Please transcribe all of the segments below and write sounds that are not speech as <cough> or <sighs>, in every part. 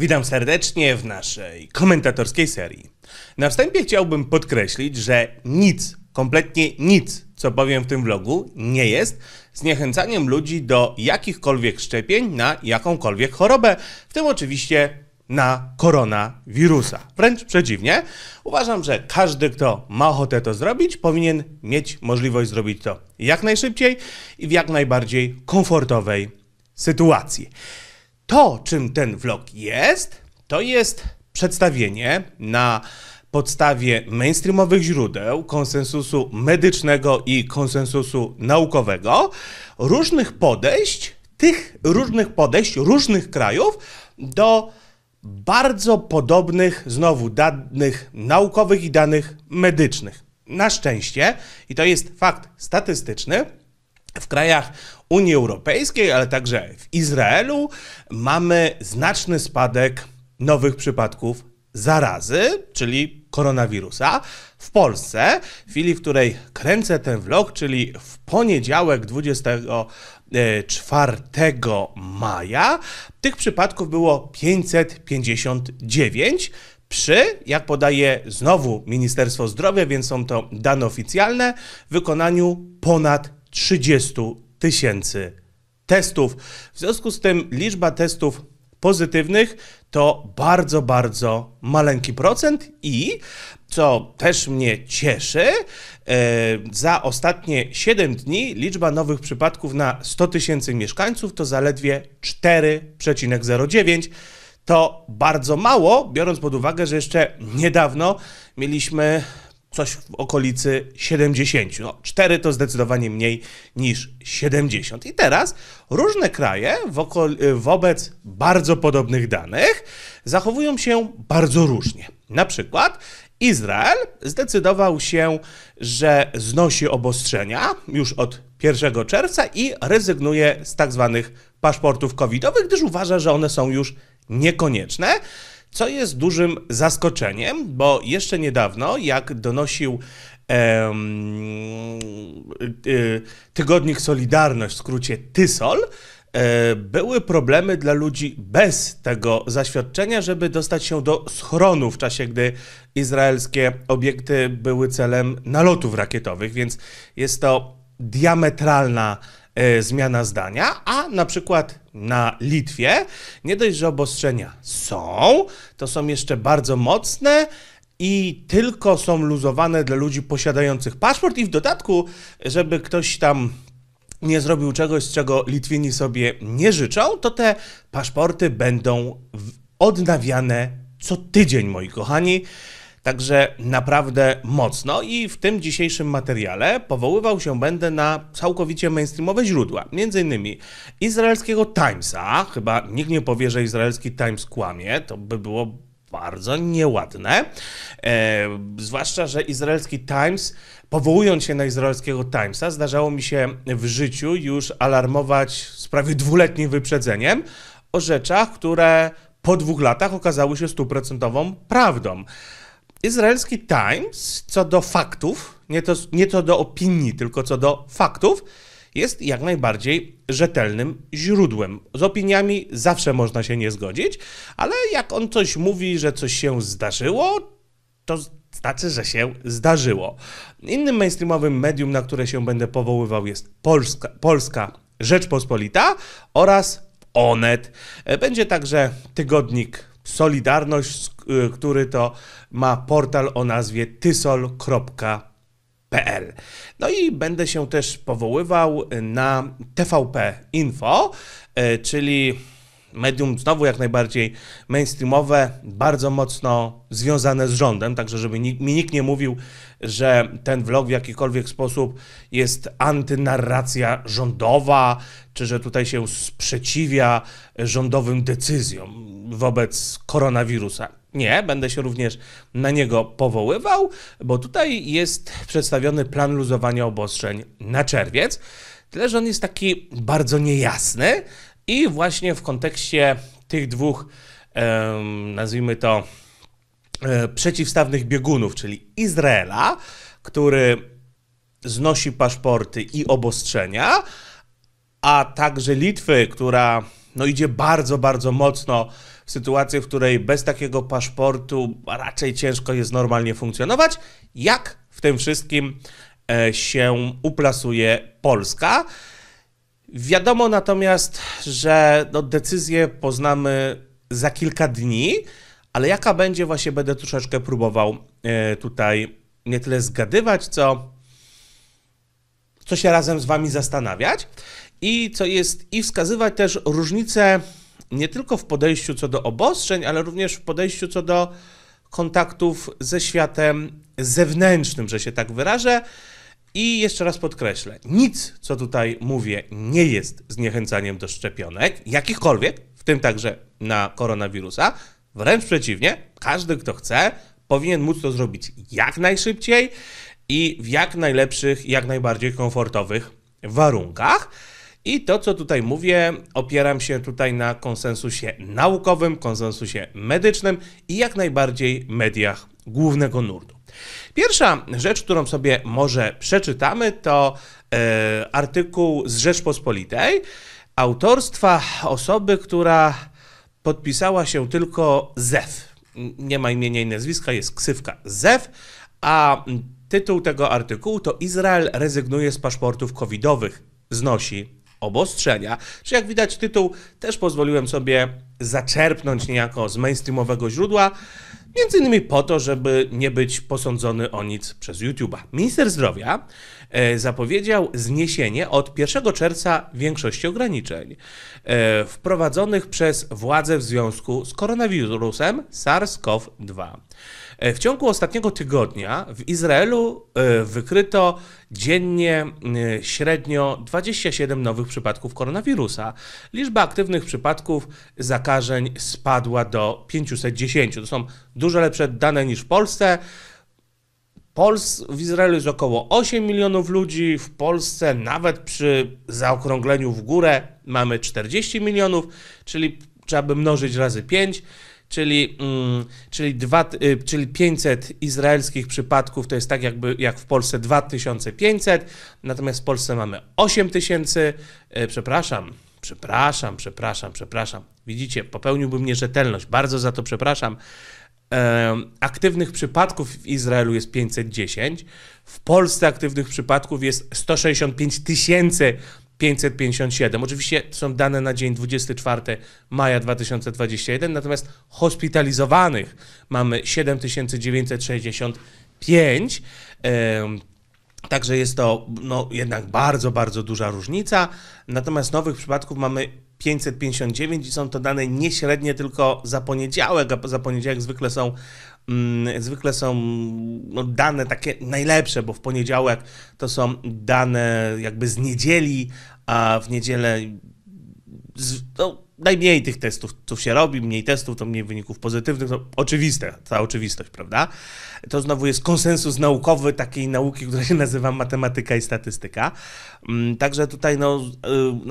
Witam serdecznie w naszej komentatorskiej serii. Na wstępie chciałbym podkreślić, że nic, kompletnie nic, co powiem w tym vlogu, nie jest zniechęcaniem ludzi do jakichkolwiek szczepień na jakąkolwiek chorobę, w tym oczywiście na koronawirusa. Wręcz przeciwnie, uważam, że każdy, kto ma ochotę to zrobić, powinien mieć możliwość zrobić to jak najszybciej i w jak najbardziej komfortowej sytuacji. To, czym ten vlog jest, to jest przedstawienie na podstawie mainstreamowych źródeł, konsensusu medycznego i konsensusu naukowego, różnych podejść, tych różnych podejść różnych krajów do bardzo podobnych znowu danych naukowych i danych medycznych. Na szczęście, i to jest fakt statystyczny, w krajach Unii Europejskiej, ale także w Izraelu mamy znaczny spadek nowych przypadków zarazy, czyli koronawirusa. W Polsce, w chwili, w której kręcę ten vlog, czyli w poniedziałek 24 maja, tych przypadków było 559 przy, jak podaje znowu Ministerstwo Zdrowia, więc są to dane oficjalne, wykonaniu ponad 30 tysięcy testów. W związku z tym liczba testów pozytywnych to bardzo, bardzo maleńki procent i co też mnie cieszy, e, za ostatnie 7 dni liczba nowych przypadków na 100 tysięcy mieszkańców to zaledwie 4,09. To bardzo mało, biorąc pod uwagę, że jeszcze niedawno mieliśmy coś w okolicy 70. No, 4 to zdecydowanie mniej niż 70. I teraz różne kraje wobec bardzo podobnych danych zachowują się bardzo różnie. Na przykład Izrael zdecydował się, że znosi obostrzenia już od 1 czerwca i rezygnuje z tak zwanych paszportów covidowych, gdyż uważa, że one są już niekonieczne co jest dużym zaskoczeniem, bo jeszcze niedawno, jak donosił em, y, tygodnik Solidarność, w skrócie TYSOL, e, były problemy dla ludzi bez tego zaświadczenia, żeby dostać się do schronu w czasie, gdy izraelskie obiekty były celem nalotów rakietowych, więc jest to diametralna E, zmiana zdania, a na przykład na Litwie nie dość, że obostrzenia są, to są jeszcze bardzo mocne i tylko są luzowane dla ludzi posiadających paszport i w dodatku, żeby ktoś tam nie zrobił czegoś, czego Litwini sobie nie życzą, to te paszporty będą odnawiane co tydzień, moi kochani. Także naprawdę mocno i w tym dzisiejszym materiale powoływał się będę na całkowicie mainstreamowe źródła, między innymi izraelskiego Timesa, chyba nikt nie powie, że izraelski Times kłamie, to by było bardzo nieładne. E, zwłaszcza, że izraelski Times, powołując się na izraelskiego Timesa, zdarzało mi się w życiu już alarmować z prawie dwuletnim wyprzedzeniem o rzeczach, które po dwóch latach okazały się stuprocentową prawdą. Izraelski Times co do faktów, nie, to, nie co do opinii, tylko co do faktów, jest jak najbardziej rzetelnym źródłem. Z opiniami zawsze można się nie zgodzić, ale jak on coś mówi, że coś się zdarzyło, to znaczy, że się zdarzyło. Innym mainstreamowym medium, na które się będę powoływał, jest Polska, Polska Rzeczpospolita oraz Onet. E, będzie także tygodnik Solidarność, y, który to ma portal o nazwie tysol.pl. No i będę się też powoływał na TVP Info, y, czyli medium znowu jak najbardziej mainstreamowe, bardzo mocno związane z rządem, także żeby mi nikt nie mówił, że ten vlog w jakikolwiek sposób jest antynarracja rządowa, czy że tutaj się sprzeciwia rządowym decyzjom wobec koronawirusa. Nie, będę się również na niego powoływał, bo tutaj jest przedstawiony plan luzowania obostrzeń na czerwiec. Tyle, że on jest taki bardzo niejasny i właśnie w kontekście tych dwóch, nazwijmy to, e, przeciwstawnych biegunów, czyli Izraela, który znosi paszporty i obostrzenia, a także Litwy, która no, idzie bardzo, bardzo mocno sytuację, w której bez takiego paszportu raczej ciężko jest normalnie funkcjonować. Jak w tym wszystkim e, się uplasuje Polska? Wiadomo natomiast, że no, decyzję poznamy za kilka dni, ale jaka będzie, właśnie będę troszeczkę próbował e, tutaj nie tyle zgadywać, co, co się razem z Wami zastanawiać i co jest i wskazywać też różnice nie tylko w podejściu co do obostrzeń, ale również w podejściu co do kontaktów ze światem zewnętrznym, że się tak wyrażę. I jeszcze raz podkreślę, nic, co tutaj mówię, nie jest zniechęcaniem do szczepionek, jakichkolwiek, w tym także na koronawirusa. Wręcz przeciwnie, każdy, kto chce, powinien móc to zrobić jak najszybciej i w jak najlepszych, jak najbardziej komfortowych warunkach. I to, co tutaj mówię, opieram się tutaj na konsensusie naukowym, konsensusie medycznym i jak najbardziej mediach głównego nurtu. Pierwsza rzecz, którą sobie może przeczytamy, to e, artykuł z Rzeczpospolitej autorstwa osoby, która podpisała się tylko ZEF. Nie ma imienia i nazwiska, jest ksywka ZEF, a tytuł tego artykułu to Izrael rezygnuje z paszportów covidowych. Znosi obostrzenia. Czy jak widać tytuł też pozwoliłem sobie zaczerpnąć niejako z mainstreamowego źródła, między innymi po to, żeby nie być posądzony o nic przez YouTube'a. Minister zdrowia e, zapowiedział zniesienie od 1 czerwca większości ograniczeń e, wprowadzonych przez władze w związku z koronawirusem SARS-CoV-2. E, w ciągu ostatniego tygodnia w Izraelu e, wykryto dziennie średnio 27 nowych przypadków koronawirusa. Liczba aktywnych przypadków zakażeń spadła do 510. To są dużo lepsze dane niż w Polsce. Pols w Izraelu jest około 8 milionów ludzi, w Polsce nawet przy zaokrągleniu w górę mamy 40 milionów, czyli trzeba by mnożyć razy 5 czyli, mm, czyli, dwa, y, czyli 500 izraelskich przypadków to jest tak jakby jak w Polsce 2500, natomiast w Polsce mamy 8000, y, przepraszam, przepraszam, przepraszam, przepraszam. Widzicie, popełniłbym nierzetelność, bardzo za to przepraszam. aktywnych przypadków w Izraelu jest 510, w Polsce aktywnych przypadków jest 165 tysięcy 557. Oczywiście są dane na dzień 24 maja 2021, natomiast hospitalizowanych mamy 7965. Także jest to no, jednak bardzo, bardzo duża różnica. Natomiast nowych przypadków mamy 559 i są to dane nie średnie, tylko za poniedziałek, a za poniedziałek zwykle są Mm, zwykle są no, dane takie najlepsze, bo w poniedziałek to są dane jakby z niedzieli, a w niedzielę z, no, najmniej tych testów tu się robi, mniej testów, to mniej wyników pozytywnych, to oczywiste, ta oczywistość, prawda? To znowu jest konsensus naukowy takiej nauki, która się nazywa matematyka i statystyka. Mm, także tutaj no,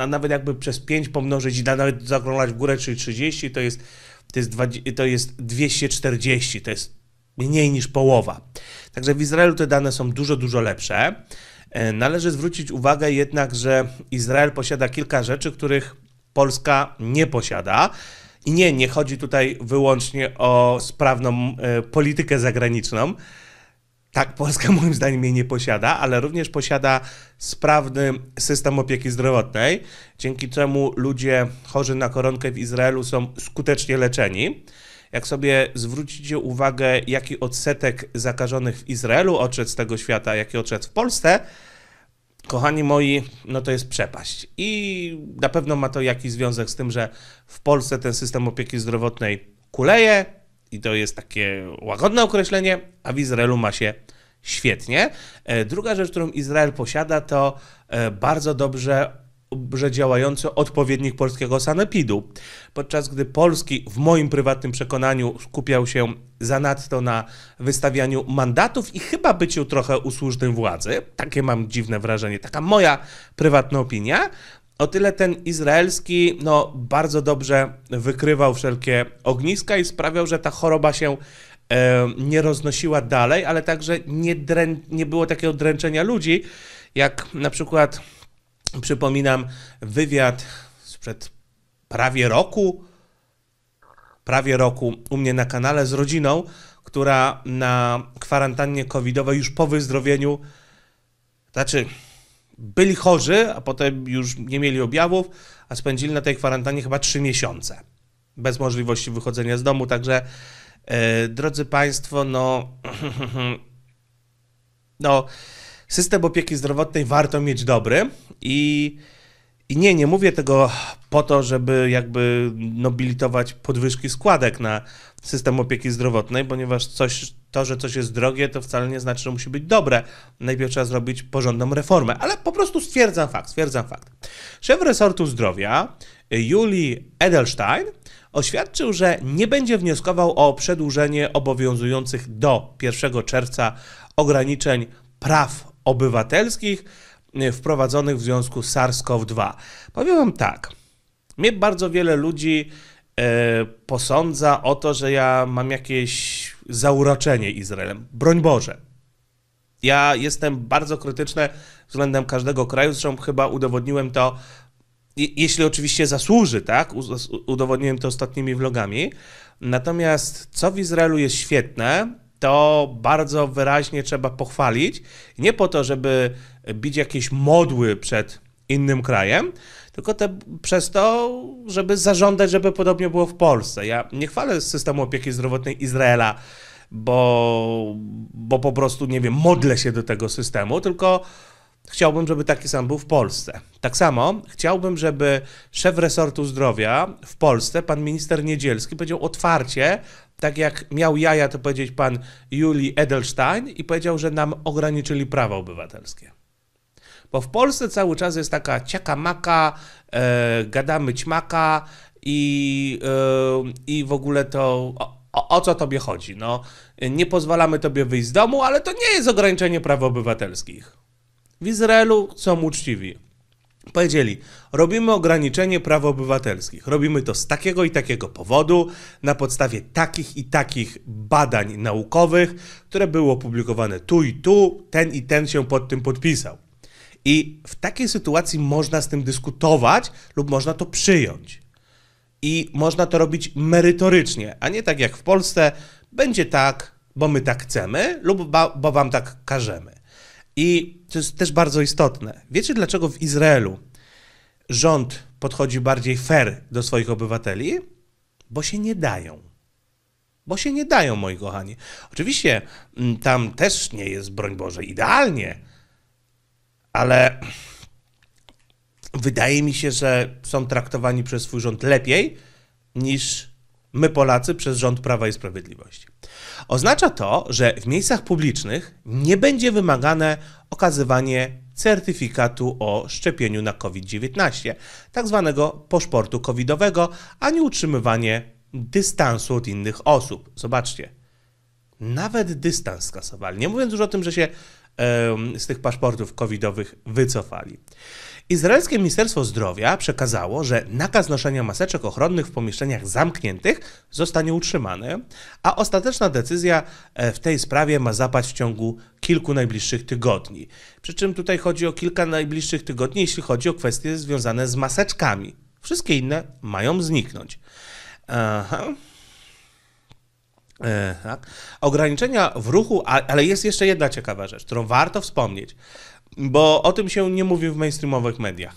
y, nawet jakby przez 5 pomnożyć i nawet zakrąglać w górę, czyli 30, to jest to jest, 20, to jest 240, to jest mniej niż połowa. Także w Izraelu te dane są dużo, dużo lepsze. E, należy zwrócić uwagę jednak, że Izrael posiada kilka rzeczy, których Polska nie posiada. I nie, nie chodzi tutaj wyłącznie o sprawną e, politykę zagraniczną. Tak, Polska moim zdaniem jej nie posiada, ale również posiada sprawny system opieki zdrowotnej, dzięki czemu ludzie chorzy na koronkę w Izraelu są skutecznie leczeni. Jak sobie zwrócicie uwagę, jaki odsetek zakażonych w Izraelu odszedł z tego świata, jaki odszedł w Polsce, kochani moi, no to jest przepaść. I na pewno ma to jakiś związek z tym, że w Polsce ten system opieki zdrowotnej kuleje, i to jest takie łagodne określenie, a w Izraelu ma się świetnie. E, druga rzecz, którą Izrael posiada, to e, bardzo dobrze że działający odpowiednik polskiego sanepidu. Podczas gdy Polski, w moim prywatnym przekonaniu, skupiał się zanadto na wystawianiu mandatów i chyba byciu trochę usłużnym władzy, takie mam dziwne wrażenie, taka moja prywatna opinia, o tyle ten izraelski no, bardzo dobrze wykrywał wszelkie ogniska i sprawiał, że ta choroba się e, nie roznosiła dalej, ale także nie, drę, nie było takiego dręczenia ludzi, jak na przykład przypominam wywiad sprzed prawie roku, prawie roku u mnie na kanale z rodziną, która na kwarantannie covidowej już po wyzdrowieniu, znaczy byli chorzy, a potem już nie mieli objawów, a spędzili na tej kwarantannie chyba trzy miesiące bez możliwości wychodzenia z domu. Także, yy, drodzy Państwo, no, <clears throat> no, system opieki zdrowotnej warto mieć dobry i, i nie, nie mówię tego po to, żeby jakby nobilitować podwyżki składek na system opieki zdrowotnej, ponieważ coś to, że coś jest drogie, to wcale nie znaczy, że musi być dobre. Najpierw trzeba zrobić porządną reformę, ale po prostu stwierdzam fakt, stwierdzam fakt. Szef resortu zdrowia, y, Julii Edelstein, oświadczył, że nie będzie wnioskował o przedłużenie obowiązujących do 1 czerwca ograniczeń praw obywatelskich y, wprowadzonych w związku z SARS-CoV-2. Powiem wam tak, mnie bardzo wiele ludzi y, posądza o to, że ja mam jakieś zauroczenie Izraelem. Broń Boże. Ja jestem bardzo krytyczny względem każdego kraju, zresztą chyba udowodniłem to, jeśli oczywiście zasłuży, tak? Udowodniłem to ostatnimi vlogami. Natomiast co w Izraelu jest świetne, to bardzo wyraźnie trzeba pochwalić. Nie po to, żeby bić jakieś modły przed innym krajem, tylko te, przez to, żeby zażądać, żeby podobnie było w Polsce. Ja nie chwalę systemu opieki zdrowotnej Izraela, bo, bo po prostu, nie wiem, modlę się do tego systemu, tylko chciałbym, żeby taki sam był w Polsce. Tak samo chciałbym, żeby szef resortu zdrowia w Polsce, pan minister Niedzielski, powiedział otwarcie, tak jak miał jaja to powiedzieć pan Julii Edelstein i powiedział, że nam ograniczyli prawa obywatelskie. Bo w Polsce cały czas jest taka ciaka-maka, e, gadamy ćmaka i, e, i w ogóle to... O, o, co tobie chodzi? No, nie pozwalamy tobie wyjść z domu, ale to nie jest ograniczenie praw obywatelskich. W Izraelu są uczciwi. Powiedzieli, robimy ograniczenie praw obywatelskich. Robimy to z takiego i takiego powodu, na podstawie takich i takich badań naukowych, które były opublikowane tu i tu, ten i ten się pod tym podpisał. I w takiej sytuacji można z tym dyskutować lub można to przyjąć. I można to robić merytorycznie, a nie tak jak w Polsce, będzie tak, bo my tak chcemy, lub bo wam tak każemy. I to jest też bardzo istotne. Wiecie, dlaczego w Izraelu rząd podchodzi bardziej fair do swoich obywateli? Bo się nie dają. Bo się nie dają, moi kochani. Oczywiście mm, tam też nie jest, broń Boże, idealnie, ale wydaje mi się, że są traktowani przez swój rząd lepiej niż my Polacy przez rząd Prawa i Sprawiedliwości. Oznacza to, że w miejscach publicznych nie będzie wymagane okazywanie certyfikatu o szczepieniu na COVID-19, tak zwanego paszportu covidowego, ani utrzymywanie dystansu od innych osób. Zobaczcie, nawet dystans skasowali. Nie mówiąc już o tym, że się z tych paszportów covidowych wycofali. Izraelskie Ministerstwo Zdrowia przekazało, że nakaz noszenia maseczek ochronnych w pomieszczeniach zamkniętych zostanie utrzymany, a ostateczna decyzja e, w tej sprawie ma zapaść w ciągu kilku najbliższych tygodni. Przy czym tutaj chodzi o kilka najbliższych tygodni, jeśli chodzi o kwestie związane z maseczkami. Wszystkie inne mają zniknąć. Aha. E, tak? Ograniczenia w ruchu, ale jest jeszcze jedna ciekawa rzecz, którą warto wspomnieć, bo o tym się nie mówi w mainstreamowych mediach,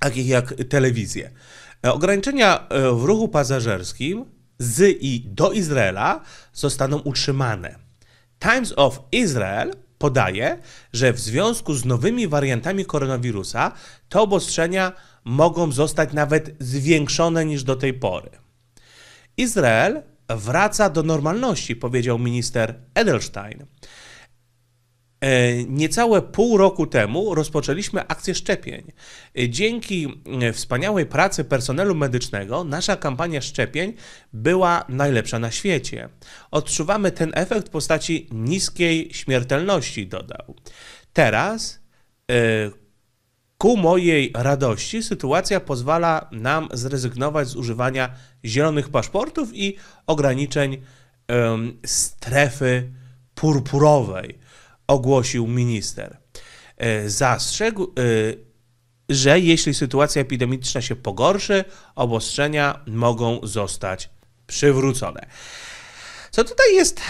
takich jak telewizje. E, ograniczenia e, w ruchu pasażerskim z i do Izraela zostaną utrzymane. Times of Israel podaje, że w związku z nowymi wariantami koronawirusa te obostrzenia mogą zostać nawet zwiększone niż do tej pory. Izrael wraca do normalności, powiedział minister Edelstein. E, niecałe pół roku temu rozpoczęliśmy akcję szczepień. E, dzięki e, wspaniałej pracy personelu medycznego nasza kampania szczepień była najlepsza na świecie. Odczuwamy ten efekt w postaci niskiej śmiertelności, dodał. Teraz Ku mojej radości sytuacja pozwala nam zrezygnować z używania zielonych paszportów i ograniczeń um, strefy purpurowej, ogłosił minister. E, zastrzegł, e, że jeśli sytuacja epidemiczna się pogorszy, obostrzenia mogą zostać przywrócone. Co tutaj jest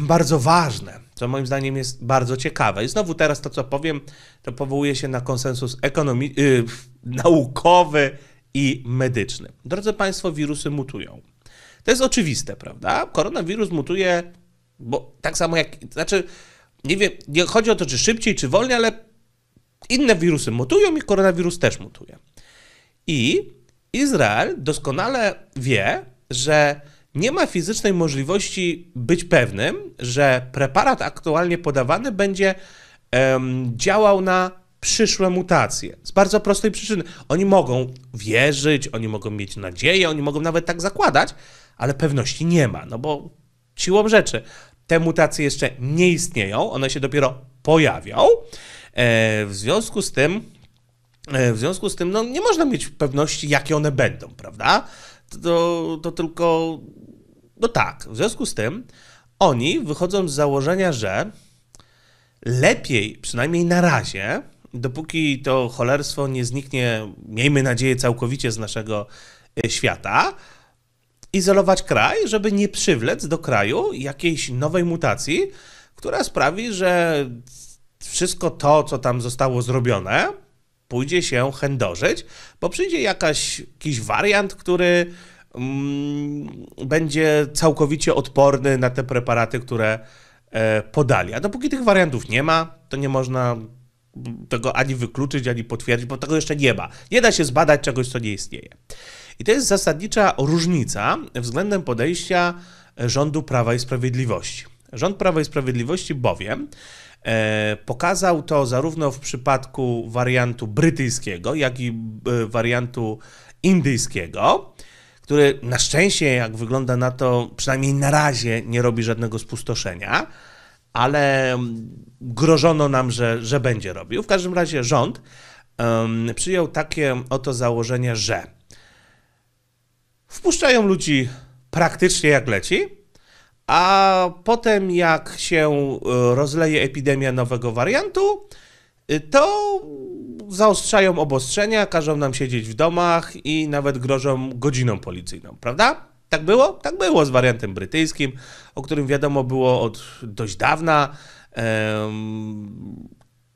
bardzo ważne, co moim zdaniem jest bardzo ciekawe. I znowu teraz to, co powiem, to powołuje się na konsensus ekonomi- yy, naukowy i medyczny. Drodzy Państwo, wirusy mutują. To jest oczywiste, prawda? Koronawirus mutuje, bo tak samo jak, znaczy, nie wiem, nie chodzi o to, czy szybciej, czy wolniej, ale inne wirusy mutują i koronawirus też mutuje. I Izrael doskonale wie, że nie ma fizycznej możliwości być pewnym, że preparat aktualnie podawany będzie działał na przyszłe mutacje. Z bardzo prostej przyczyny. Oni mogą wierzyć, oni mogą mieć nadzieję, oni mogą nawet tak zakładać, ale pewności nie ma, no bo siłą rzeczy te mutacje jeszcze nie istnieją, one się dopiero pojawią. E, w związku z tym, e, w związku z tym, no nie można mieć pewności, jakie one będą, prawda? to, to tylko no tak, w związku z tym oni wychodzą z założenia, że lepiej, przynajmniej na razie, dopóki to cholerstwo nie zniknie, miejmy nadzieję, całkowicie z naszego y, świata, izolować kraj, żeby nie przywlec do kraju jakiejś nowej mutacji, która sprawi, że wszystko to, co tam zostało zrobione, pójdzie się chędożyć, bo przyjdzie jakaś, jakiś wariant, który Mm, będzie całkowicie odporny na te preparaty, które e, podali. A dopóki tych wariantów nie ma, to nie można tego ani wykluczyć, ani potwierdzić, bo tego jeszcze nie ma. Nie da się zbadać czegoś, co nie istnieje. I to jest zasadnicza różnica względem podejścia e, rządu Prawa i Sprawiedliwości. Rząd Prawa i Sprawiedliwości bowiem e, pokazał to zarówno w przypadku wariantu brytyjskiego, jak i wariantu indyjskiego, który na szczęście, jak wygląda na to, przynajmniej na razie nie robi żadnego spustoszenia, ale mm, grożono nam, że, że będzie robił. W każdym razie rząd um, przyjął takie oto założenie, że wpuszczają ludzi praktycznie jak leci, a potem jak się e, rozleje epidemia nowego wariantu, Y, to zaostrzają obostrzenia, każą nam siedzieć w domach i nawet grożą godziną policyjną, prawda? Tak było? Tak było z wariantem brytyjskim, o którym wiadomo było od dość dawna um,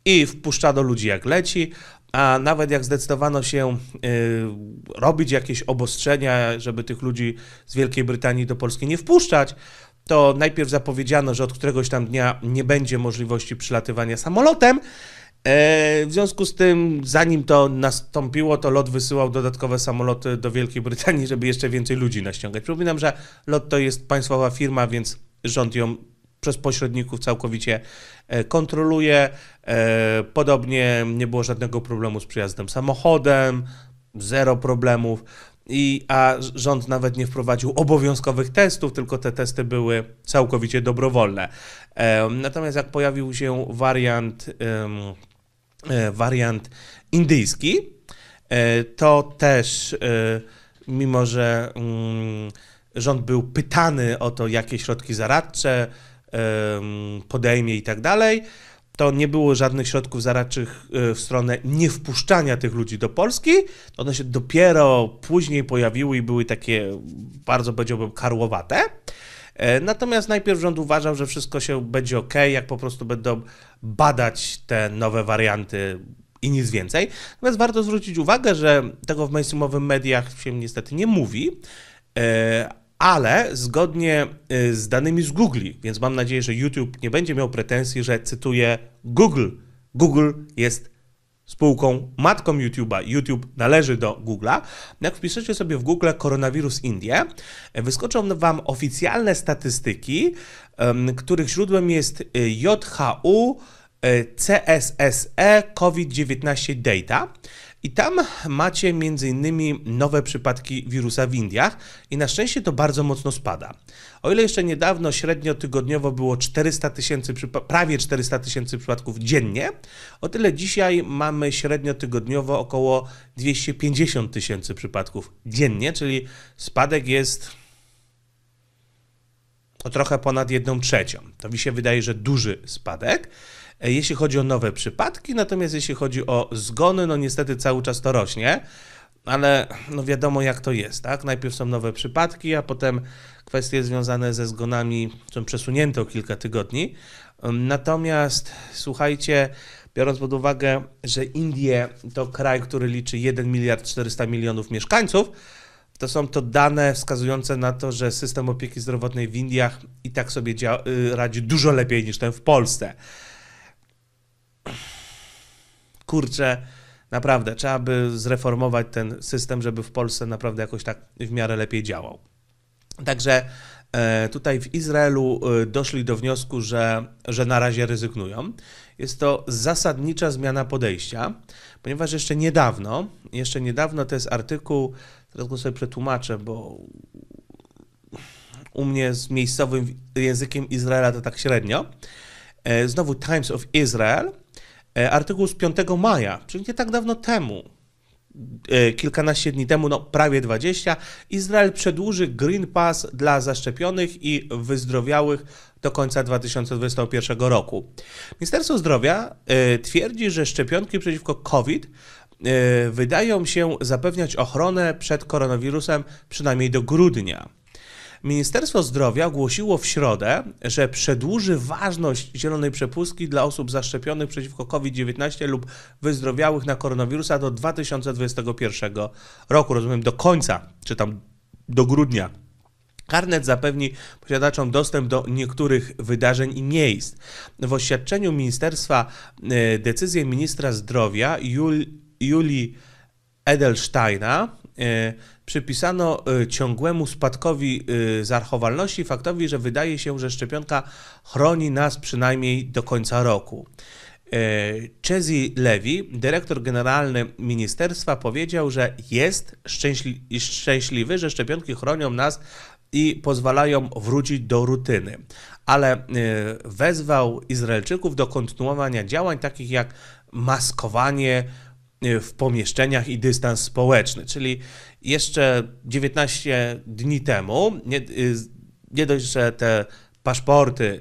i wpuszczano ludzi jak leci, a nawet jak zdecydowano się y, robić jakieś obostrzenia, żeby tych ludzi z Wielkiej Brytanii do Polski nie wpuszczać, to najpierw zapowiedziano, że od któregoś tam dnia nie będzie możliwości przylatywania samolotem, E, w związku z tym, zanim to nastąpiło, to lot wysyłał dodatkowe samoloty do Wielkiej Brytanii, żeby jeszcze więcej ludzi naściągać. Przypominam, że lot to jest państwowa firma, więc rząd ją przez pośredników całkowicie e, kontroluje. E, podobnie nie było żadnego problemu z przyjazdem samochodem, zero problemów. I, a rząd nawet nie wprowadził obowiązkowych testów, tylko te testy były całkowicie dobrowolne. E, natomiast jak pojawił się wariant. E, wariant indyjski. E, to też, e, mimo że mm, rząd był pytany o to, jakie środki zaradcze podejmie i tak dalej, to nie było żadnych środków zaradczych w stronę niewpuszczania tych ludzi do Polski. One się dopiero później pojawiły i były takie bardzo, powiedziałbym, karłowate. E, natomiast najpierw rząd uważał, że wszystko się będzie ok, jak po prostu będą badać te nowe warianty i nic więcej. Natomiast warto zwrócić uwagę, że tego w mainstreamowych mediach się niestety nie mówi, e, ale zgodnie e, z danymi z Google, więc mam nadzieję, że YouTube nie będzie miał pretensji, że cytuję Google. Google jest spółką matką YouTube'a, YouTube należy do Google'a. Jak wpiszecie sobie w Google koronawirus Indie, wyskoczą Wam oficjalne statystyki, których źródłem jest e, JHU e, CSSE COVID-19 Data. I tam macie m.in. nowe przypadki wirusa w Indiach i na szczęście to bardzo mocno spada. O ile jeszcze niedawno średnio tygodniowo było 400 tysięcy, prawie 400 tysięcy przypadków dziennie, o tyle dzisiaj mamy średnio tygodniowo około 250 tysięcy przypadków dziennie, czyli spadek jest o trochę ponad 1 trzecią. To mi się wydaje, że duży spadek. E, jeśli chodzi o nowe przypadki, natomiast jeśli chodzi o zgony, no niestety cały czas to rośnie, ale no wiadomo jak to jest, tak? Najpierw są nowe przypadki, a potem kwestie związane ze zgonami są przesunięte o kilka tygodni. Natomiast słuchajcie, biorąc pod uwagę, że Indie to kraj, który liczy 1 miliard 400 milionów mieszkańców, to są to dane wskazujące na to, że system opieki zdrowotnej w Indiach i tak sobie y, radzi dużo lepiej niż ten w Polsce kurczę, naprawdę trzeba by zreformować ten system, żeby w Polsce naprawdę jakoś tak w miarę lepiej działał. Także e, tutaj w Izraelu e, doszli do wniosku, że, że na razie rezygnują. Jest to zasadnicza zmiana podejścia, ponieważ jeszcze niedawno, jeszcze niedawno to jest artykuł, teraz go sobie przetłumaczę, bo u mnie z miejscowym językiem Izraela to tak średnio. E, znowu Times of Israel E, artykuł z 5 maja, czyli nie tak dawno temu, e, kilkanaście dni temu, no prawie 20, Izrael przedłuży Green Pass dla zaszczepionych i wyzdrowiałych do końca 2021 roku. Ministerstwo Zdrowia e, twierdzi, że szczepionki przeciwko COVID wydają się zapewniać ochronę przed koronawirusem przynajmniej do grudnia. Ministerstwo Zdrowia ogłosiło w środę, że przedłuży ważność zielonej przepustki dla osób zaszczepionych przeciwko COVID-19 lub wyzdrowiałych na koronawirusa do 2021 roku, rozumiem, do końca, czy tam do grudnia. Karnet zapewni posiadaczom dostęp do niektórych wydarzeń i miejsc. W oświadczeniu ministerstwa e, decyzję ministra zdrowia Jul, Julii Edelsteina E, przypisano e, ciągłemu spadkowi e, zachowalności faktowi, że wydaje się, że szczepionka chroni nas przynajmniej do końca roku. Chesi Levy, dyrektor generalny ministerstwa, powiedział, że jest szczęśli szczęśliwy, że szczepionki chronią nas i pozwalają wrócić do rutyny, ale wezwał Izraelczyków do kontynuowania działań takich jak maskowanie, Y, w pomieszczeniach i dystans społeczny. Czyli jeszcze 19 dni temu, nie, y, nie dość, że te paszporty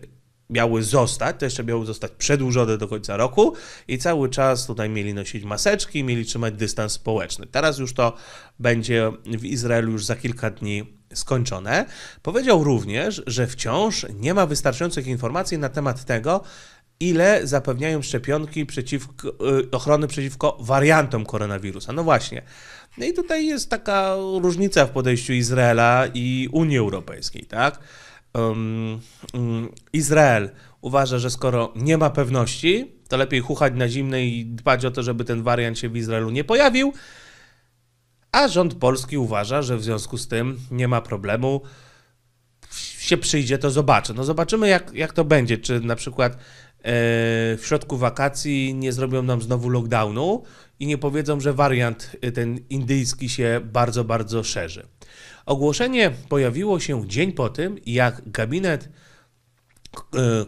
miały zostać, to jeszcze miały zostać przedłużone do końca roku i cały czas tutaj mieli nosić maseczki, mieli trzymać dystans społeczny. Teraz już to będzie w Izraelu już za kilka dni skończone. Powiedział również, że wciąż nie ma wystarczających informacji na temat tego, ile zapewniają szczepionki przeciwko, y, ochrony przeciwko wariantom koronawirusa. No właśnie. No i tutaj jest taka różnica w podejściu Izraela i Unii Europejskiej, tak? Um, um, Izrael uważa, że skoro nie ma pewności, to lepiej chuchać na zimne i dbać o to, żeby ten wariant się w Izraelu nie pojawił. A rząd polski uważa, że w związku z tym nie ma problemu. Się przyjdzie, to zobaczę. No zobaczymy, jak, jak to będzie. Czy na przykład E, w środku wakacji nie zrobią nam znowu lockdownu i nie powiedzą, że wariant e, ten indyjski się bardzo, bardzo szerzy. Ogłoszenie pojawiło się dzień po tym, jak gabinet e,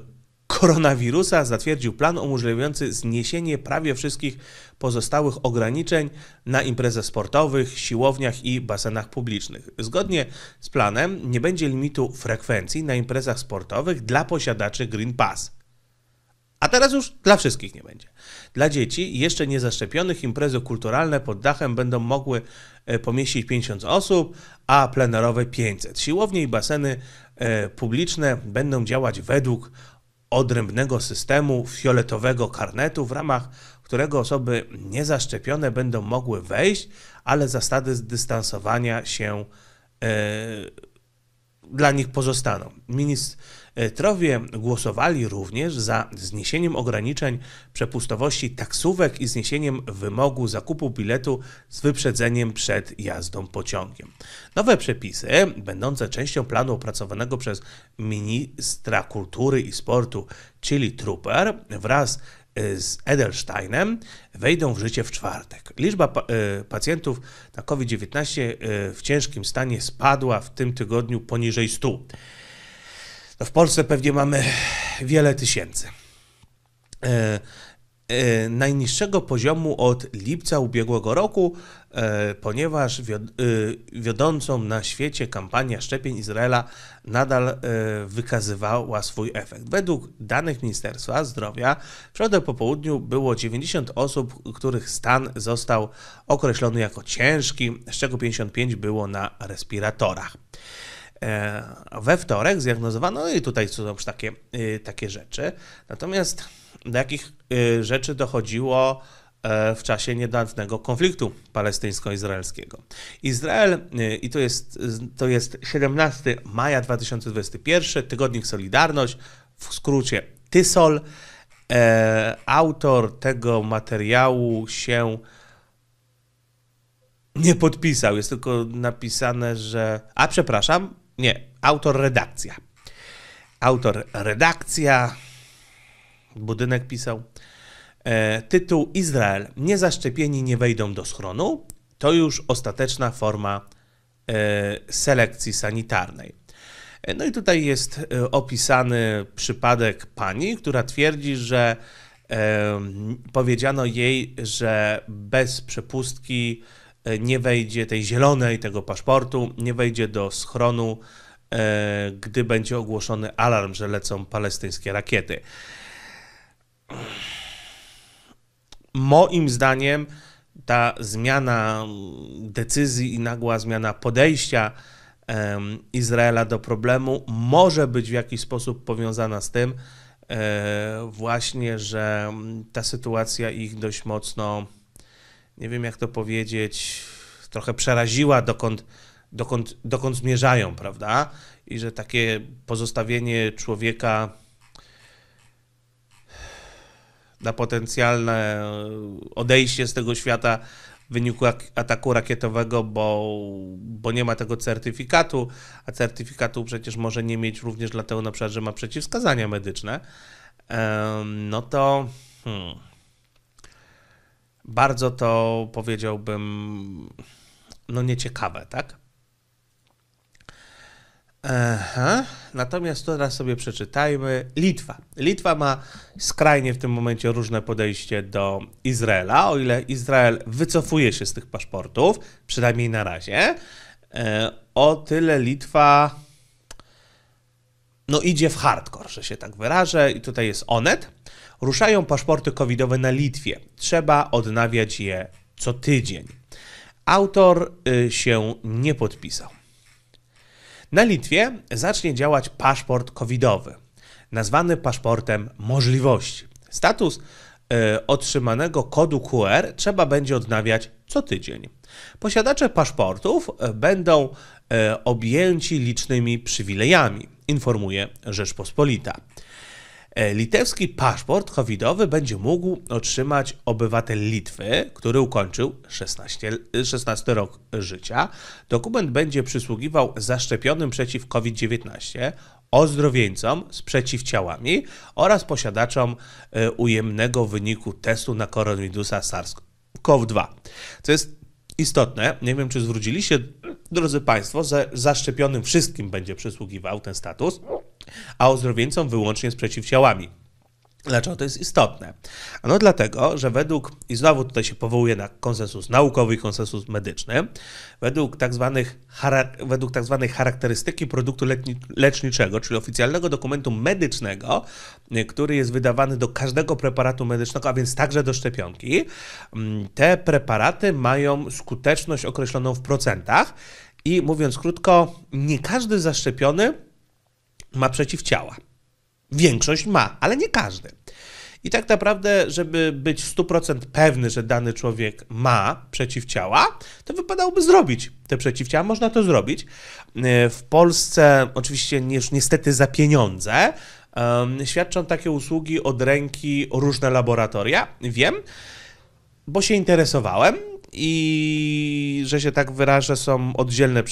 koronawirusa zatwierdził plan umożliwiający zniesienie prawie wszystkich pozostałych ograniczeń na imprezach sportowych, siłowniach i basenach publicznych. Zgodnie z planem nie będzie limitu frekwencji na imprezach sportowych dla posiadaczy Green Pass. A teraz już dla wszystkich nie będzie. Dla dzieci jeszcze niezaszczepionych imprezy kulturalne pod dachem będą mogły e, pomieścić 50 osób, a plenerowe 500. Siłownie i baseny e, publiczne będą działać według odrębnego systemu fioletowego karnetu, w ramach którego osoby niezaszczepione będą mogły wejść, ale zasady zdystansowania się e, dla nich pozostaną. Ministr E, trowie głosowali również za zniesieniem ograniczeń przepustowości taksówek i zniesieniem wymogu zakupu biletu z wyprzedzeniem przed jazdą pociągiem. Nowe przepisy, będące częścią planu opracowanego przez ministra kultury i sportu, czyli Trooper, wraz e, z Edelsteinem wejdą w życie w czwartek. Liczba pa e, pacjentów na COVID-19 w ciężkim stanie spadła w tym tygodniu poniżej 100. W Polsce pewnie mamy wiele tysięcy. E, e, najniższego poziomu od lipca ubiegłego roku, e, ponieważ wiod, e, wiodącą na świecie kampania szczepień Izraela nadal e, wykazywała swój efekt. Według danych Ministerstwa Zdrowia w środę po południu było 90 osób, których stan został określony jako ciężki, z czego 55 było na respiratorach. E, we wtorek zdiagnozowano no i tutaj już takie, y, takie rzeczy. Natomiast do jakich y, rzeczy dochodziło e, w czasie niedawnego konfliktu palestyńsko-izraelskiego. Izrael, y, i to jest, to jest 17 maja 2021, tygodnik Solidarność, w skrócie TYSOL. E, autor tego materiału się nie podpisał. Jest tylko napisane, że. A przepraszam, nie, autor redakcja. Autor redakcja, budynek pisał. E, tytuł Izrael. Niezaszczepieni nie wejdą do schronu. To już ostateczna forma e, selekcji sanitarnej. E, no i tutaj jest e, opisany przypadek pani, która twierdzi, że e, powiedziano jej, że bez przepustki E, nie wejdzie tej zielonej, tego paszportu, nie wejdzie do schronu, e, gdy będzie ogłoszony alarm, że lecą palestyńskie rakiety. Moim zdaniem ta zmiana decyzji i nagła zmiana podejścia Izraela do problemu może być w jakiś sposób powiązana z tym, e, właśnie, że ta sytuacja ich dość mocno nie wiem jak to powiedzieć, trochę przeraziła, dokąd, dokąd, dokąd zmierzają, prawda? I że takie pozostawienie człowieka na potencjalne odejście z tego świata w wyniku ataku rakietowego, bo, bo nie ma tego certyfikatu, a certyfikatu przecież może nie mieć również dlatego na przykład, że ma przeciwwskazania medyczne, no to... Hmm bardzo to powiedziałbym, no nieciekawe, tak? Aha. Natomiast teraz sobie przeczytajmy. Litwa. Litwa ma skrajnie w tym momencie różne podejście do Izraela. O ile Izrael wycofuje się z tych paszportów, przynajmniej na razie, e, o tyle Litwa no idzie w hardcore, że się tak wyrażę. I tutaj jest Onet. Ruszają paszporty covidowe na Litwie. Trzeba odnawiać je co tydzień. Autor y, się nie podpisał. Na Litwie zacznie działać paszport covidowy, nazwany paszportem możliwości. Status y, otrzymanego kodu QR trzeba będzie odnawiać co tydzień. Posiadacze paszportów y, będą objęci licznymi przywilejami, informuje Rzeczpospolita. E, litewski paszport covidowy będzie mógł otrzymać obywatel Litwy, który ukończył 16, 16 rok życia. Dokument będzie przysługiwał zaszczepionym przeciw COVID-19, ozdrowieńcom z przeciwciałami oraz posiadaczom e, ujemnego wyniku testu na koronawirusa SARS-CoV-2. To jest istotne, nie wiem czy zwróciliście, drodzy Państwo, że zaszczepionym wszystkim będzie przysługiwał ten status, a ozdrowieńcom wyłącznie z przeciwciałami. Dlaczego to jest istotne? Ano dlatego, że według, i znowu tutaj się powołuje na konsensus naukowy i konsensus medyczny, według tak zwanych, według tak zwanej charakterystyki produktu leczniczego, czyli oficjalnego dokumentu medycznego, który jest wydawany do każdego preparatu medycznego, a więc także do szczepionki, te preparaty mają skuteczność określoną w procentach i mówiąc krótko, nie każdy zaszczepiony ma przeciwciała. Większość ma, ale nie każdy. I tak naprawdę, żeby być 100% pewny, że dany człowiek ma przeciwciała, to wypadałoby zrobić te przeciwciała. Można to zrobić. E, w Polsce, oczywiście już niestety za pieniądze, świadczą takie usługi od ręki różne laboratoria. Wiem, bo się interesowałem i że się tak wyrażę, są oddzielne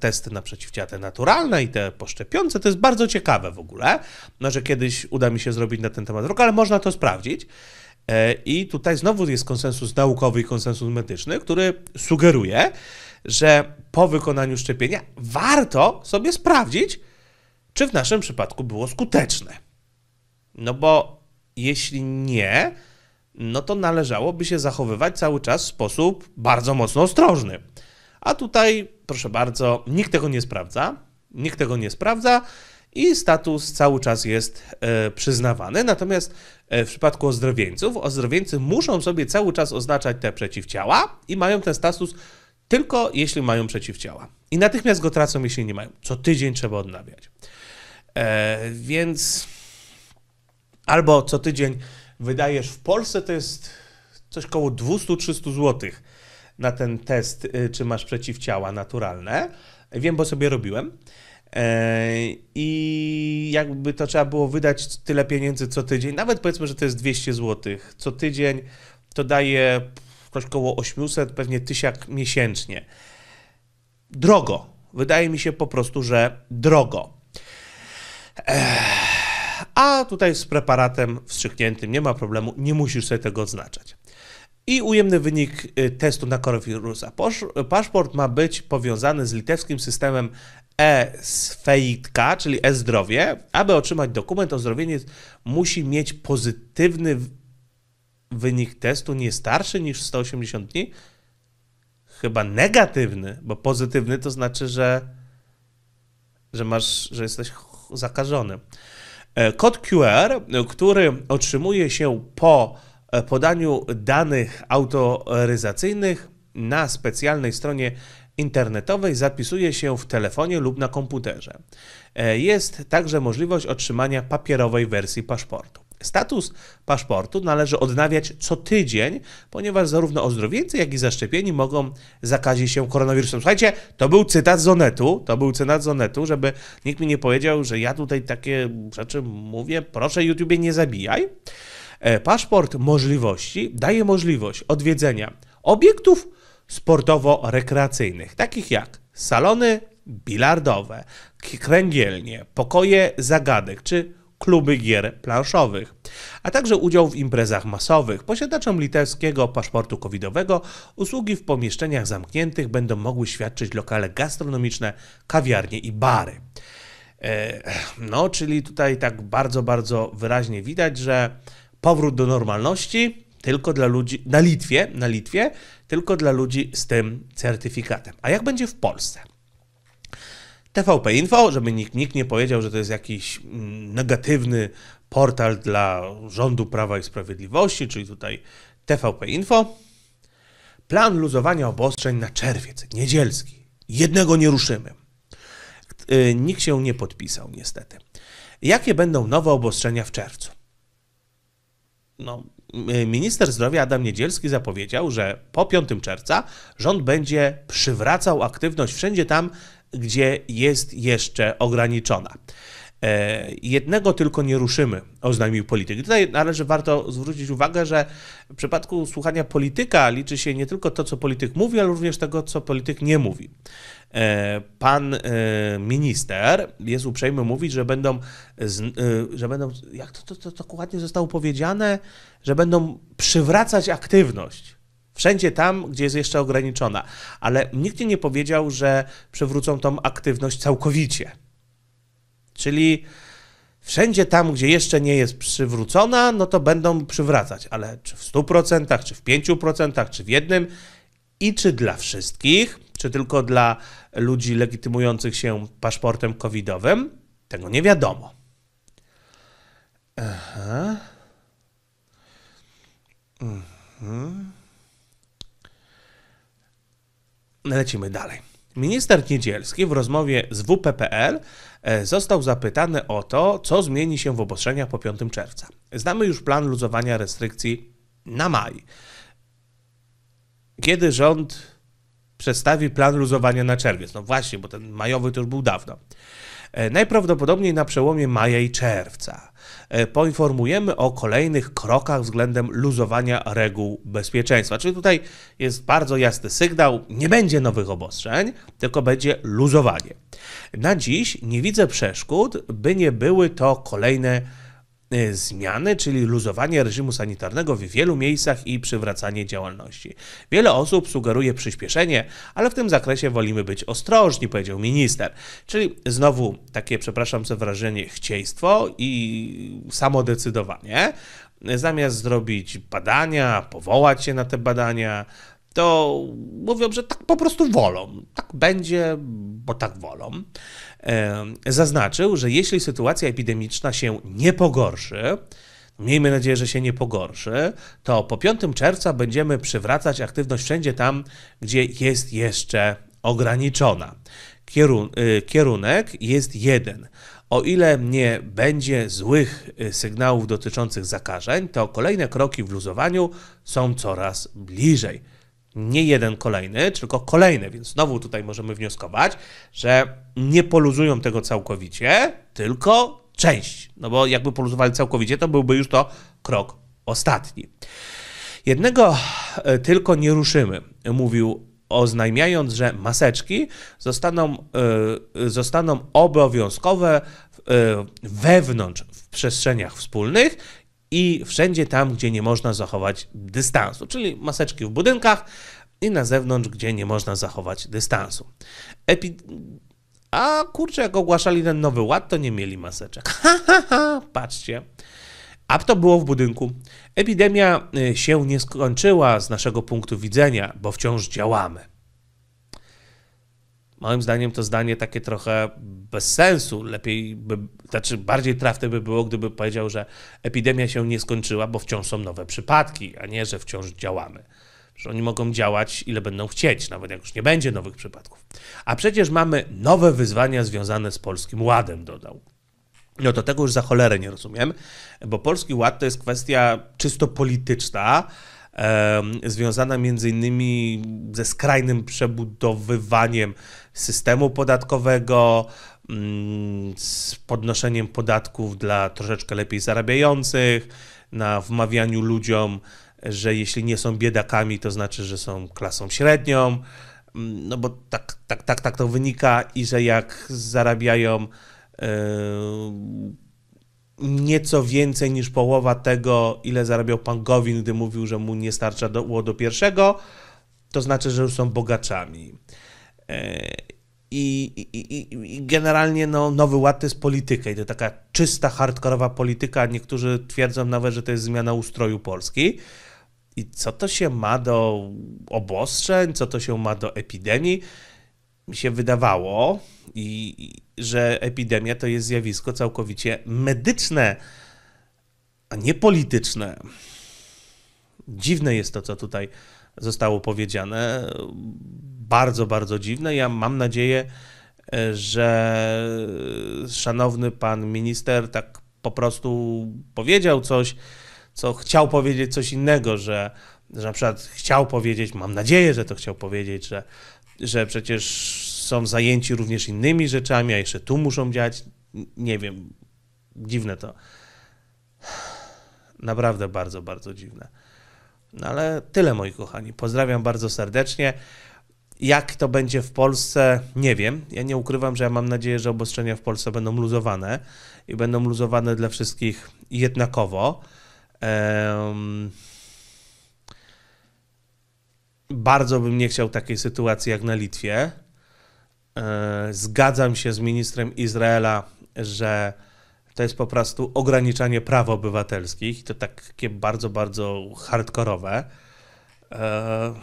testy na te naturalne i te poszczepione. To jest bardzo ciekawe w ogóle, no, że kiedyś uda mi się zrobić na ten temat rok, ale można to sprawdzić. E, I tutaj znowu jest konsensus naukowy i konsensus medyczny, który sugeruje, że po wykonaniu szczepienia warto sobie sprawdzić, czy w naszym przypadku było skuteczne. No bo jeśli nie, no to należałoby się zachowywać cały czas w sposób bardzo mocno ostrożny. A tutaj, proszę bardzo, nikt tego nie sprawdza, nikt tego nie sprawdza i status cały czas jest e, przyznawany. Natomiast e, w przypadku ozdrowieńców, ozdrowieńcy muszą sobie cały czas oznaczać te przeciwciała i mają ten status tylko jeśli mają przeciwciała. I natychmiast go tracą, jeśli nie mają. Co tydzień trzeba odnawiać. E, więc albo co tydzień wydajesz w Polsce, to jest coś koło 200-300 zł na ten test, y, czy masz przeciwciała naturalne. Wiem, bo sobie robiłem. E, I jakby to trzeba było wydać tyle pieniędzy co tydzień, nawet powiedzmy, że to jest 200 zł co tydzień, to daje coś koło 800, pewnie 1000 miesięcznie. Drogo. Wydaje mi się po prostu, że drogo. Ech a tutaj z preparatem wstrzykniętym nie ma problemu, nie musisz sobie tego odznaczać. I ujemny wynik y, testu na koronawirusa. Paszport ma być powiązany z litewskim systemem e-sfeitka, czyli e-zdrowie. Aby otrzymać dokument, ozdrowieniec musi mieć pozytywny wynik testu nie starszy niż 180 dni. Chyba negatywny, bo pozytywny to znaczy, że, że masz, że jesteś zakażony. E, kod QR, który otrzymuje się po e, podaniu danych autoryzacyjnych na specjalnej stronie internetowej zapisuje się w telefonie lub na komputerze. E, jest także możliwość otrzymania papierowej wersji paszportu. Status paszportu należy odnawiać co tydzień, ponieważ zarówno ozdrowieńcy, jak i zaszczepieni mogą zakazić się koronawirusem. Słuchajcie, to był cytat z Onetu, to był cytat z Onetu, żeby nikt mi nie powiedział, że ja tutaj takie rzeczy mówię. Proszę YouTube nie zabijaj. E, paszport możliwości daje możliwość odwiedzenia obiektów sportowo-rekreacyjnych, takich jak salony bilardowe, kręgielnie, pokoje zagadek czy kluby gier planszowych, a także udział w imprezach masowych. Posiadaczom litewskiego paszportu covidowego usługi w pomieszczeniach zamkniętych będą mogły świadczyć lokale gastronomiczne, kawiarnie i bary. E, no, czyli tutaj tak bardzo, bardzo wyraźnie widać, że powrót do normalności tylko dla ludzi na Litwie, na Litwie, tylko dla ludzi z tym certyfikatem. A jak będzie w Polsce? TVP Info, żeby nikt, nikt nie powiedział, że to jest jakiś mm, negatywny portal dla rządu Prawa i Sprawiedliwości, czyli tutaj TVP Info. Plan luzowania obostrzeń na czerwiec, niedzielski. Jednego nie ruszymy. Y, nikt się nie podpisał, niestety. Jakie będą nowe obostrzenia w czerwcu? No, y, minister zdrowia Adam Niedzielski zapowiedział, że po 5 czerwca rząd będzie przywracał aktywność wszędzie tam, gdzie jest jeszcze ograniczona. E, jednego tylko nie ruszymy, oznajmił polityk. Tutaj należy warto zwrócić uwagę, że w przypadku słuchania polityka liczy się nie tylko to, co polityk mówi, ale również tego, co polityk nie mówi. E, pan e, minister jest uprzejmy mówić, że będą, że będą jak to, to, to dokładnie zostało powiedziane, że będą przywracać aktywność. Wszędzie tam, gdzie jest jeszcze ograniczona. Ale nikt nie powiedział, że przywrócą tą aktywność całkowicie. Czyli wszędzie tam, gdzie jeszcze nie jest przywrócona, no to będą przywracać. Ale czy w 100%, czy w 5%, czy w jednym i czy dla wszystkich, czy tylko dla ludzi legitymujących się paszportem covidowym, tego nie wiadomo. Aha. Mhm. lecimy dalej. Minister Niedzielski w rozmowie z WPPL e, został zapytany o to, co zmieni się w obostrzeniach po 5 czerwca. Znamy już plan luzowania restrykcji na maj. Kiedy rząd przedstawi plan luzowania na czerwiec? No właśnie, bo ten majowy to już był dawno. E, najprawdopodobniej na przełomie maja i czerwca. E, poinformujemy o kolejnych krokach względem luzowania reguł bezpieczeństwa. Czyli tutaj jest bardzo jasny sygnał, nie będzie nowych obostrzeń, tylko będzie luzowanie. Na dziś nie widzę przeszkód, by nie były to kolejne E, zmiany, czyli luzowanie reżimu sanitarnego w wielu miejscach i przywracanie działalności. Wiele osób sugeruje przyspieszenie, ale w tym zakresie wolimy być ostrożni, powiedział minister. Czyli znowu takie, przepraszam za wrażenie, chcieństwo i samodecydowanie. Zamiast zrobić badania, powołać się na te badania, to mówią, że tak po prostu wolą. Tak będzie, bo tak wolą zaznaczył, że jeśli sytuacja epidemiczna się nie pogorszy, miejmy nadzieję, że się nie pogorszy, to po 5 czerwca będziemy przywracać aktywność wszędzie tam, gdzie jest jeszcze ograniczona. Kierun y, kierunek jest jeden. O ile nie będzie złych y, sygnałów dotyczących zakażeń, to kolejne kroki w luzowaniu są coraz bliżej nie jeden kolejny, tylko kolejny, więc znowu tutaj możemy wnioskować, że nie poluzują tego całkowicie, tylko część. No bo jakby poluzowali całkowicie, to byłby już to krok ostatni. Jednego e, tylko nie ruszymy, mówił oznajmiając, że maseczki zostaną, e, zostaną obowiązkowe e, wewnątrz w przestrzeniach wspólnych i wszędzie tam, gdzie nie można zachować dystansu, czyli maseczki w budynkach i na zewnątrz, gdzie nie można zachować dystansu. Epi... A kurczę, jak ogłaszali ten nowy ład, to nie mieli maseczek. <laughs> Ha, ha, ha, patrzcie. A to było w budynku. Epidemia y, się nie skończyła z naszego punktu widzenia, bo wciąż działamy. Moim zdaniem to zdanie takie trochę bez sensu. Lepiej by, znaczy bardziej trafne by było, gdyby powiedział, że epidemia się nie skończyła, bo wciąż są nowe przypadki, a nie, że wciąż działamy. Że oni mogą działać ile będą chcieć, nawet jak już nie będzie nowych przypadków. A przecież mamy nowe wyzwania związane z Polskim Ładem, dodał. No to tego już za cholerę nie rozumiem, bo Polski Ład to jest kwestia czysto polityczna, związana między innymi ze skrajnym przebudowywaniem systemu podatkowego, mm, z podnoszeniem podatków dla troszeczkę lepiej zarabiających, na wmawianiu ludziom, że jeśli nie są biedakami, to znaczy, że są klasą średnią, mm, no bo tak, tak, tak, tak to wynika i że jak zarabiają nieco więcej niż połowa tego, ile zarabiał pan Gowin, gdy mówił, że mu nie starcza do, do pierwszego, to znaczy, że już są bogaczami. E, I, i, i generalnie no, Nowy Ład to jest polityka i to taka czysta, hardkorowa polityka. Niektórzy twierdzą nawet, że to jest zmiana ustroju Polski. I co to się ma do obostrzeń, co to się ma do epidemii? Mi się wydawało i, że epidemia to jest zjawisko całkowicie medyczne, a nie polityczne. Dziwne jest to, co tutaj zostało powiedziane. Bardzo, bardzo dziwne. Ja mam nadzieję, że szanowny pan minister tak po prostu powiedział coś, co chciał powiedzieć coś innego, że, że na przykład chciał powiedzieć, mam nadzieję, że to chciał powiedzieć, że, że przecież są zajęci również innymi rzeczami, a jeszcze tu muszą działać. Nie wiem, dziwne to. <sighs> Naprawdę bardzo, bardzo dziwne. No ale tyle, moi kochani. Pozdrawiam bardzo serdecznie. Jak to będzie w Polsce, nie wiem. Ja nie ukrywam, że ja mam nadzieję, że obostrzenia w Polsce będą luzowane i będą luzowane dla wszystkich jednakowo. Um, bardzo bym nie chciał takiej sytuacji jak na Litwie. E, zgadzam się z ministrem Izraela, że to jest po prostu ograniczanie praw obywatelskich. To takie bardzo, bardzo hardkorowe. E,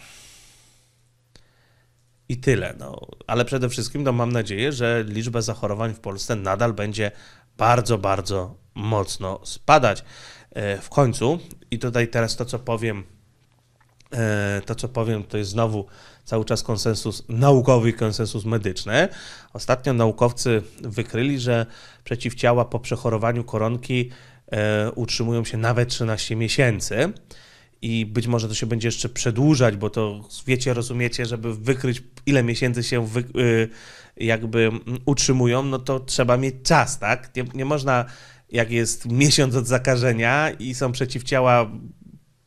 I tyle. No. Ale przede wszystkim no, mam nadzieję, że liczba zachorowań w Polsce nadal będzie bardzo, bardzo mocno spadać. E, w końcu, i tutaj teraz to, co powiem, to co powiem, to jest znowu cały czas konsensus naukowy i konsensus medyczny. Ostatnio naukowcy wykryli, że przeciwciała po przechorowaniu koronki e, utrzymują się nawet 13 miesięcy. I być może to się będzie jeszcze przedłużać, bo to wiecie, rozumiecie, żeby wykryć ile miesięcy się wy, y, jakby utrzymują, no to trzeba mieć czas, tak? nie, nie można jak jest miesiąc od zakażenia i są przeciwciała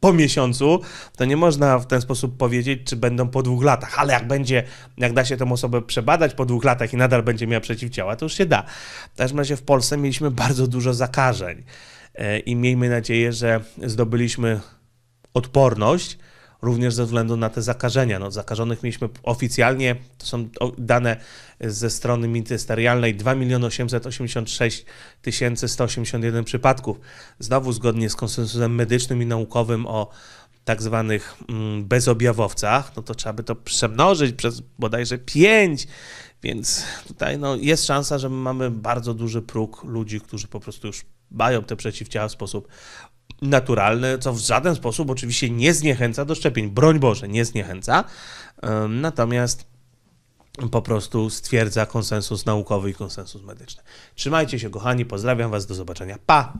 po miesiącu, to nie można w ten sposób powiedzieć, czy będą po dwóch latach, ale jak będzie, jak da się tą osobę przebadać po dwóch latach i nadal będzie miała przeciwciała, to już się da. W każdym razie w Polsce mieliśmy bardzo dużo zakażeń e, i miejmy nadzieję, że zdobyliśmy odporność, również ze względu na te zakażenia. No, zakażonych mieliśmy oficjalnie, to są dane ze strony ministerialnej, 2 886 181 przypadków. Znowu zgodnie z konsensusem medycznym i naukowym o tak zwanych mm, bezobjawowcach, no to trzeba by to przemnożyć przez bodajże 5 więc tutaj no, jest szansa, że mamy bardzo duży próg ludzi, którzy po prostu już mają te przeciwciała w sposób naturalne, co w żaden sposób oczywiście nie zniechęca do szczepień. Broń Boże, nie zniechęca. Natomiast po prostu stwierdza konsensus naukowy i konsensus medyczny. Trzymajcie się, kochani, pozdrawiam Was, do zobaczenia. Pa!